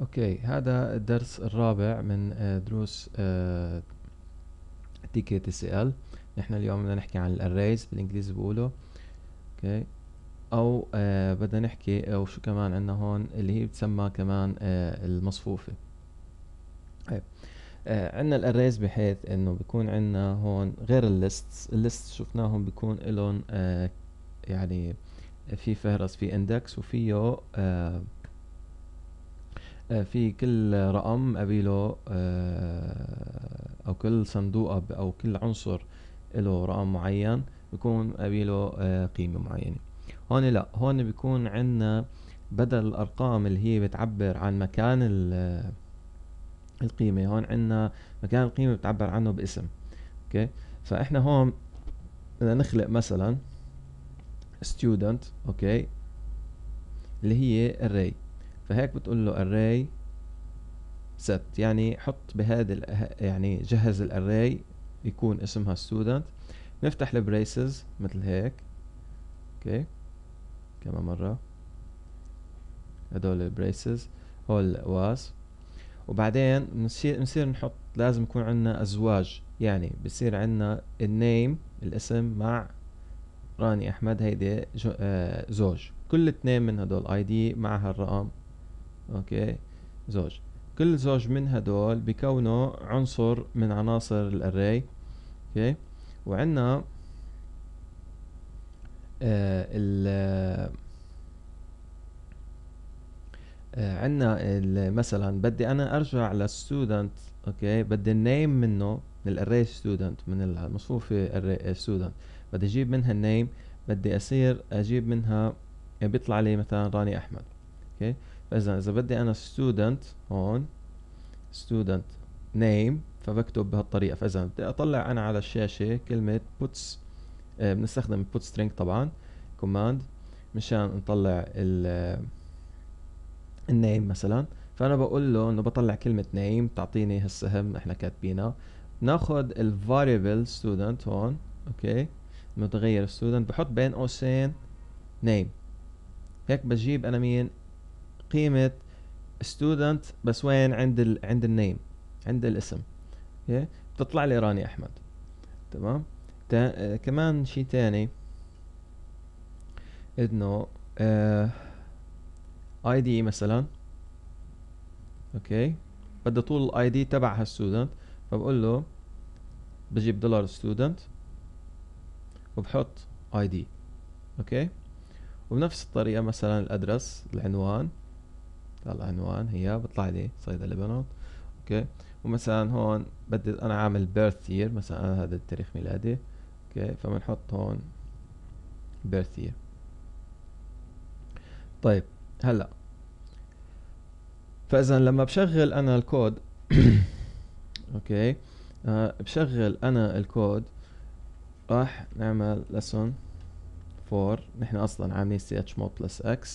اوكي هذا الدرس الرابع من آه، دروس تي كي تي سي ال نحن اليوم بدنا نحكي عن الاريز بالانجليزي بيقولوا اوكي او آه، بدنا نحكي او شو كمان عندنا هون اللي هي بتسمى كمان آه، المصفوفه طيب عندنا الاريز بحيث انه بيكون عندنا هون غير الليست الليست شفناهم بيكون لهم يعني في فهرس في اندكس وفيه آه، في كل رقم قبيله آه، او كل صندوق او كل عنصر له رقم معين بيكون قبيله آه، قيمه معينه هون لا هون بيكون عندنا بدل الارقام اللي هي بتعبر عن مكان القيمه هون عندنا مكان القيمه بتعبر عنه باسم اوكي فاحنا هون بدنا نخلق مثلا student اوكي اللي هي array فهيك بتقول له array set يعني حط بهذا يعني جهز الاراي يكون اسمها student نفتح البريسز مثل هيك اوكي كمان مرة هدول البريسز هول واس وبعدين بنصير بنصير نحط لازم يكون عندنا ازواج يعني بصير عندنا النيم الاسم مع راني احمد هيدي آه، زوج كل اثنين من هدول اي دي معها الرقم اوكي زوج كل زوج من هدول بكونه عنصر من عناصر الاري اوكي وعندنا آه ال آه عندنا مثلا بدي انا ارجع للستودنت اوكي بدي النيم منه من الاري ستودنت من المصفوفه array ستودنت بدي اجيب منها النيم بدي اصير اجيب منها يعني بيطلع لي مثلا راني احمد اوكي فاذا اذا بدي انا student هون student name فبكتب بهالطريقه فاذا بدي اطلع انا على الشاشه كلمه puts آه بنستخدم put string طبعا command مشان نطلع ال آه، النيم مثلا فانا بقول له انه بطلع كلمه نيم تعطيني هالسهم احنا كاتبينه ناخذ الفاريبل student هون اوكي متغير student بحط بين قوسين نيم هيك بجيب انا مين قيمه ستودنت بس وين عند ال عند النيم عند الاسم اوكي بتطلع لي راني احمد تمام تا... آه، كمان شيء تاني انه اي آه، دي مثلا اوكي بدي طول الاي دي تبع هالستودنت فبقول له بجيب دولار ستودنت وبحط اي دي اوكي وبنفس الطريقه مثلا الادرس العنوان العنوان هي بيطلع لي صيدا لبنان اوكي ومثلا هون بدي انا عامل بيرث يير مثلا انا هذا التاريخ ميلادي اوكي فبنحط هون بيرث يير طيب هلا فاذا لما بشغل انا الكود اوكي آه بشغل انا الكود راح نعمل لسون فور نحن اصلا عاملين اتش مود plus x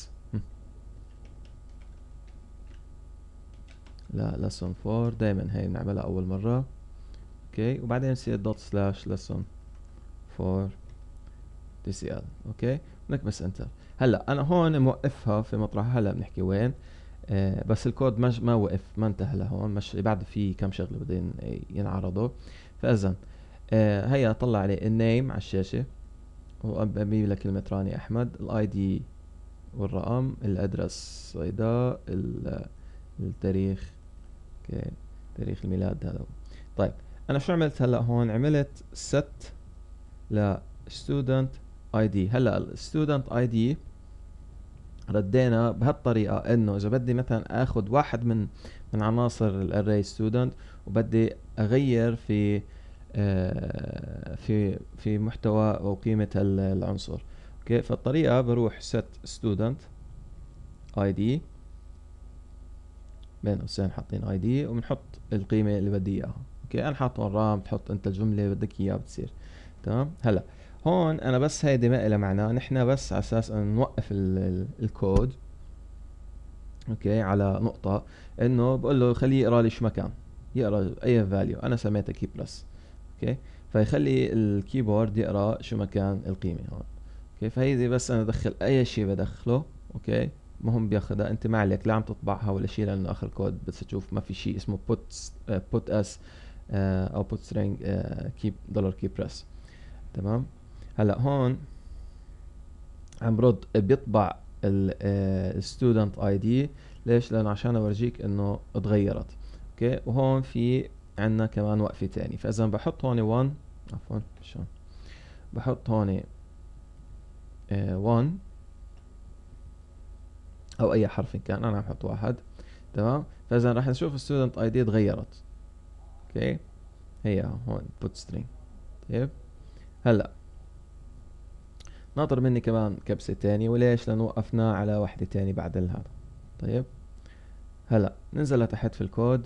ل لسون 4 دايما هاي بنعملها اول مره اوكي وبعدين سي دوت سلاش لسون 4 دي سي ال اوكي بنكبس انتر هلا انا هون موقفها في مطرحها هلا بنحكي وين آه بس الكود ما ما وقف ما انتهى لهون مش بعد في كم شغله بدين ينعرضوا فاذا آه هيا طلع عليه النيم على الشاشه وابي لك كلمة راني أحمد الاي دي والرقم الأدرس صيدا التاريخ اوكي تاريخ الميلاد هذا طيب انا شو عملت هلا هون عملت ست ل student ID هلا ال اي دي ردينا بهالطريقه انه اذا بدي مثلا اخذ واحد من من عناصر الاري student وبدي اغير في آه، في في محتوى او قيمه العنصر اوكي فالطريقه بروح set student ID بين قوسين حاطين اي دي وبنحط القيمه اللي بدي اياها اوكي انا حاط الرام رام بتحط انت الجمله اللي بدك اياها بتصير تمام هلا هون انا بس هيدي ما لها معنى نحن بس على اساس انه نوقف الـ الـ الكود اوكي على نقطه انه بقول له خليه يقرا لي شو مكان يقرا اي فاليو انا سميتها كي بلس اوكي فيخلي الكيبورد يقرا شو مكان القيمه هون اوكي فهيدي بس انا ادخل اي شيء بدخله اوكي المهم بياخدها انت ما عليك لا عم تطبعها ولا شيء لانه اخر كود بس تشوف ما في شيء اسمه آه، put put اس آه، او put string كيب دولار key press تمام هلا هون عم برد بيطبع الستودنت اي دي ليش لانه عشان اورجيك انه اتغيرت اوكي وهون في عندنا كمان وقفه تاني فاذا بحط هون 1 عفوا شلون بحط هون 1 آه، او اي حرف كان انا بحط واحد تمام فاذا راح نشوف الستودنت اي دي تغيرت اوكي هي هون put string طيب هلا ناطر مني كمان كبسة تانية وليش لأن وقفناه على وحدة تانية بعد هذا طيب هلا ننزل لتحت في الكود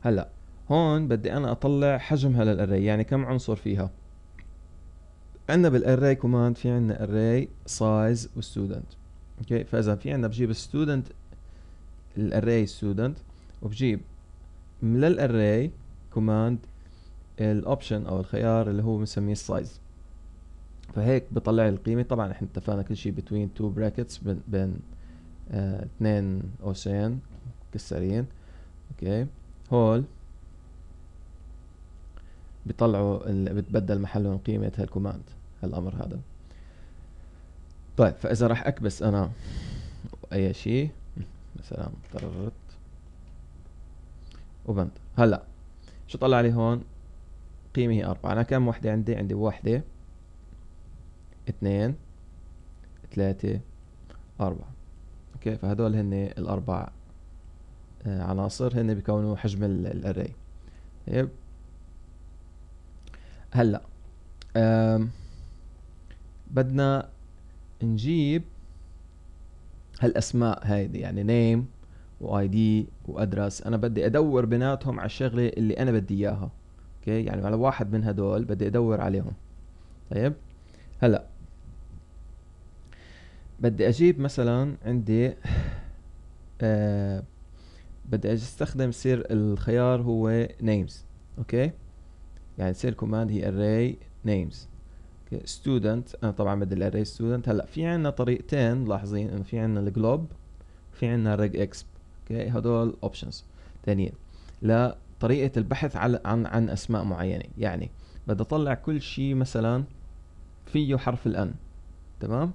هلا هون بدي أنا أطلع حجمها للأري يعني كم عنصر فيها عندنا بالاري كوماند في عندنا اراي سايز وستودنت اوكي فاذا في عندنا بجيب ستودنت الاراي ستودنت وبجيب من للاري كوماند الاوبشن او الخيار اللي هو بنسميه السايز فهيك بطلع لي القيمه طبعا احنا اتفقنا كل شيء بين تو براكتس بين آه، اثنين آه قوسين مكسرين اوكي هول بيطلعوا بتبدل محلهم قيمه هالكوماند هالامر هذا طيب فاذا راح اكبس انا اي شيء مثلا طررت وبند هلا شو طلع لي هون قيمة هي أربعة أنا كم وحدة عندي عندي وحدة اثنين ثلاثة أربعة أوكي فهدول هن الأربع آه، عناصر هن بيكونوا حجم الأري طيب هلا أه بدنا نجيب هالاسماء هيدي يعني نيم واي دي وادرس انا بدي ادور بيناتهم على الشغله اللي انا بدي اياها اوكي يعني على واحد من هدول بدي ادور عليهم طيب هلا بدي اجيب مثلا عندي آه بدي استخدم سير الخيار هو نيمز اوكي يعني سير كوماند هي array names student انا طبعا بدي الاري student هلا في عندنا طريقتين لاحظين انه في عندنا الجلوب وفي عندنا الريج اكس اوكي هدول اوبشنز ثانيين لطريقه البحث على عن عن اسماء معينه يعني بدي اطلع كل شيء مثلا فيه حرف الان تمام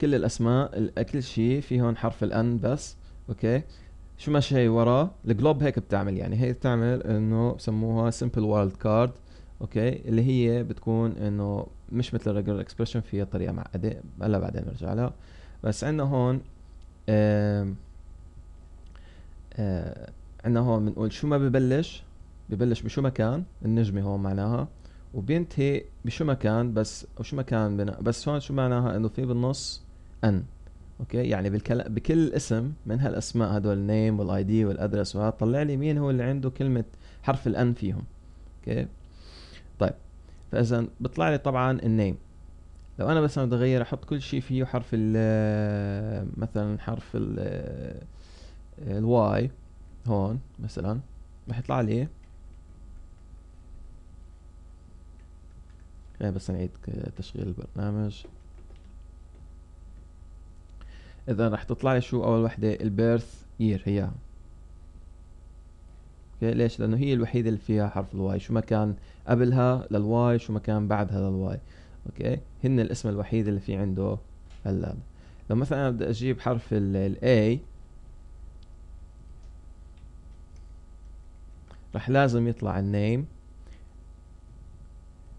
كل الاسماء كل شيء في هون حرف الان بس اوكي شو ماشي هي وراه الجلوب هيك بتعمل يعني هي بتعمل انه بسموها سمبل وايلد كارد اوكي اللي هي بتكون انه مش مثل الريجولر اكسبريشن فيها طريقه معقده هلا بعدين نرجع لها بس عندنا هون آه، عندنا هون بنقول شو ما ببلش ببلش بشو مكان النجمه هون معناها وبينتهي بشو مكان بس او شو مكان بنا بس هون شو معناها انه في بالنص ان اوكي يعني بالكل... بكل اسم من هالاسماء هدول النيم والاي دي والادرس وهذا طلع لي مين هو اللي عنده كلمه حرف الان فيهم اوكي طيب فاذا بيطلع لي طبعا النيم لو انا بس بدي اغير احط كل شيء فيه حرف ال مثلا حرف ال الواي هون مثلا رح يطلع لي إيه بس نعيد تشغيل البرنامج اذا رح تطلع لي شو اول وحده البيرث يير هي اوكي ليش لانه هي الوحيده اللي فيها حرف الواي شو ما كان قبلها للواي شو ما كان بعدها للواي اوكي هن الاسم الوحيد اللي في عنده هلا لو مثلا انا بدي اجيب حرف الاي A رح لازم يطلع النيم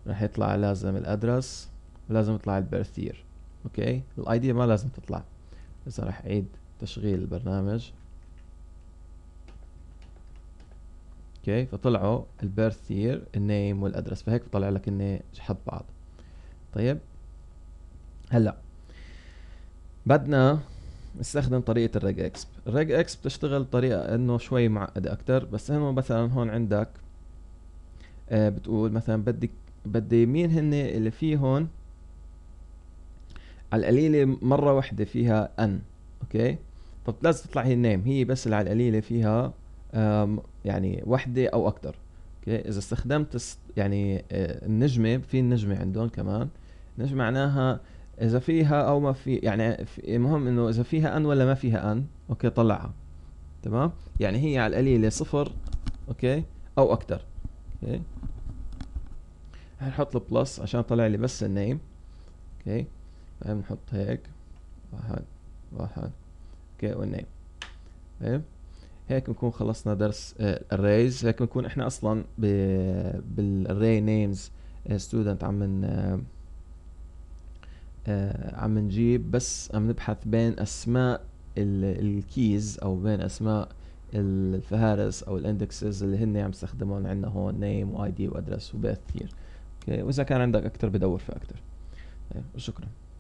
رح يطلع لازم الادرس ولازم يطلع البيرث يير اوكي الاي دي ما لازم تطلع إذا راح أعيد تشغيل البرنامج اوكي فطلعوا البيرث يير النيم والادرس فهيك بطلع لك اني حد بعض طيب هلا بدنا نستخدم طريقة الريج اكسب الريج اكسب بتشتغل طريقه انه شوي معقدة اكتر بس انه مثلا هون عندك آه بتقول مثلا بدك بدي مين هن اللي فيه هون على القليله مره واحده فيها ان اوكي لازم تطلع هي النيم هي بس اللي على القليله فيها يعني واحده او اكثر اوكي اذا استخدمت يعني آه، النجمه في النجمه عندهم كمان نجمه معناها اذا فيها او ما في يعني المهم انه اذا فيها ان ولا ما فيها ان اوكي طلعها تمام يعني هي على القليله صفر اوكي او اكثر اوكي هنحط البلس عشان طلع لي بس النيم اوكي فاهم نحط هيك واحد واحد اوكي والنيم فاهم هيك بنكون خلصنا درس آه، الريز هيك بنكون احنا اصلا بالاري نيمز ستودنت آه، عم من آه، عم نجيب بس عم نبحث بين اسماء الكيز او بين اسماء الفهارس او الاندكسز اللي هن عم يستخدمون عندنا هون نيم واي دي وادرس وبث كثير اوكي واذا كان عندك اكثر بدور في اكثر شكرا وشكرا